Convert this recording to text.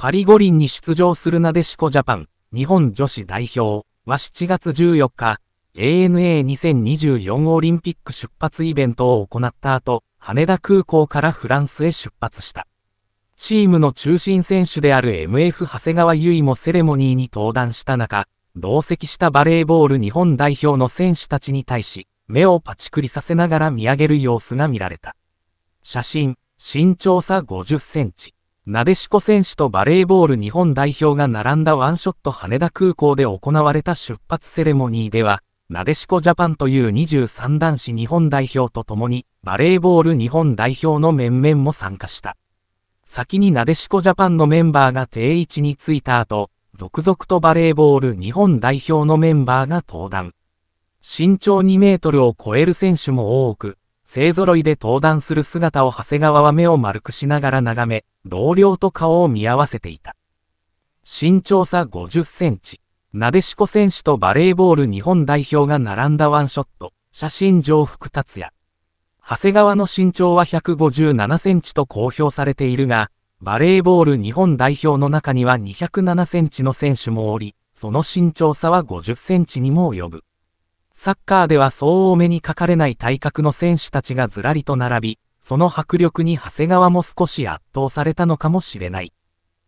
パリ五輪に出場するなでしこジャパン、日本女子代表は7月14日、ANA2024 オリンピック出発イベントを行った後、羽田空港からフランスへ出発した。チームの中心選手である MF 長谷川唯もセレモニーに登壇した中、同席したバレーボール日本代表の選手たちに対し、目をパチクリさせながら見上げる様子が見られた。写真、身長差50センチ。なでしこ選手とバレーボール日本代表が並んだワンショット羽田空港で行われた出発セレモニーでは、なでしこジャパンという23男子日本代表と共に、バレーボール日本代表の面々も参加した。先になでしこジャパンのメンバーが定位置についた後、続々とバレーボール日本代表のメンバーが登壇。身長2メートルを超える選手も多く、勢ぞろいで登壇する姿を長谷川は目を丸くしながら眺め、同僚と顔を見合わせていた。身長差50センチ、なでしこ選手とバレーボール日本代表が並んだワンショット、写真上福達也。長谷川の身長は157センチと公表されているが、バレーボール日本代表の中には207センチの選手もおり、その身長差は50センチにも及ぶ。サッカーではそうお目にかかれない体格の選手たちがずらりと並び、その迫力に長谷川も少し圧倒されたのかもしれない。